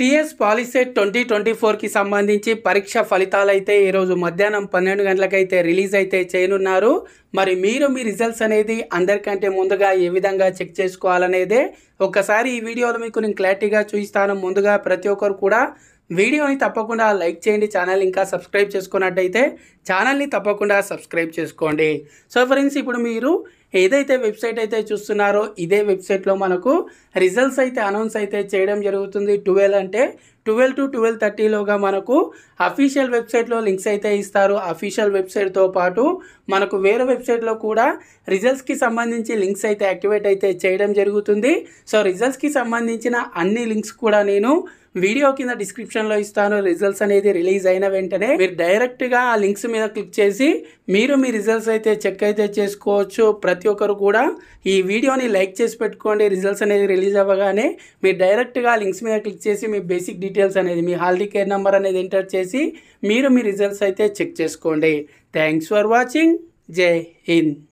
TS POLYCET twenty twenty ఫోర్కి సంబంధించి పరీక్ష ఫలితాలైతే ఈరోజు మధ్యాహ్నం పన్నెండు గంటలకైతే రిలీజ్ అయితే చేయనున్నారు మరి మీరు మీ రిజల్ట్స్ అనేది అందరికంటే ముందుగా ఏ విధంగా చెక్ చేసుకోవాలనేదే ఒక్కసారి ఈ వీడియోలో మీకు నేను క్లారిటీగా చూపిస్తాను ముందుగా ప్రతి ఒక్కరు కూడా వీడియోని తప్పకుండా లైక్ చేయండి ఛానల్ ఇంకా సబ్స్క్రైబ్ చేసుకున్నట్టయితే ఛానల్ని తప్పకుండా సబ్స్క్రైబ్ చేసుకోండి సో ఫ్రెండ్స్ ఇప్పుడు మీరు ఏదైతే వెబ్సైట్ అయితే చూస్తున్నారో ఇదే వెబ్సైట్లో మనకు రిజల్ట్స్ అయితే అనౌన్స్ అయితే చేయడం జరుగుతుంది ట్వెల్వ్ అంటే ట్వెల్వ్ టు ట్వెల్వ్ థర్టీలోగా మనకు అఫీషియల్ వెబ్సైట్లో లింక్స్ అయితే ఇస్తారు అఫీషియల్ వెబ్సైట్తో పాటు మనకు వేరే వెబ్ వెబ్సైట్లో కూడా రిజల్ట్స్కి సంబంధించి లింక్స్ అయితే యాక్టివేట్ అయితే చేయడం జరుగుతుంది సో రిజల్ట్స్కి సంబంధించిన అన్ని లింక్స్ కూడా నేను వీడియో కింద డిస్క్రిప్షన్లో ఇస్తాను రిజల్ట్స్ అనేది రిలీజ్ అయిన వెంటనే మీరు డైరెక్ట్గా ఆ లింక్స్ మీద క్లిక్ చేసి మీరు మీ రిజల్ట్స్ అయితే చెక్ అయితే చేసుకోవచ్చు ప్రతి ఒక్కరు కూడా ఈ వీడియోని లైక్ చేసి పెట్టుకోండి రిజల్ట్స్ అనేది రిలీజ్ అవ్వగానే మీరు డైరెక్ట్గా లింక్స్ మీద క్లిక్ చేసి మీ బేసిక్ డీటెయిల్స్ అనేది మీ హాల్డీ కేర్ నెంబర్ అనేది ఎంటర్ చేసి మీరు మీ రిజల్ట్స్ అయితే చెక్ చేసుకోండి thanks for watching J. In.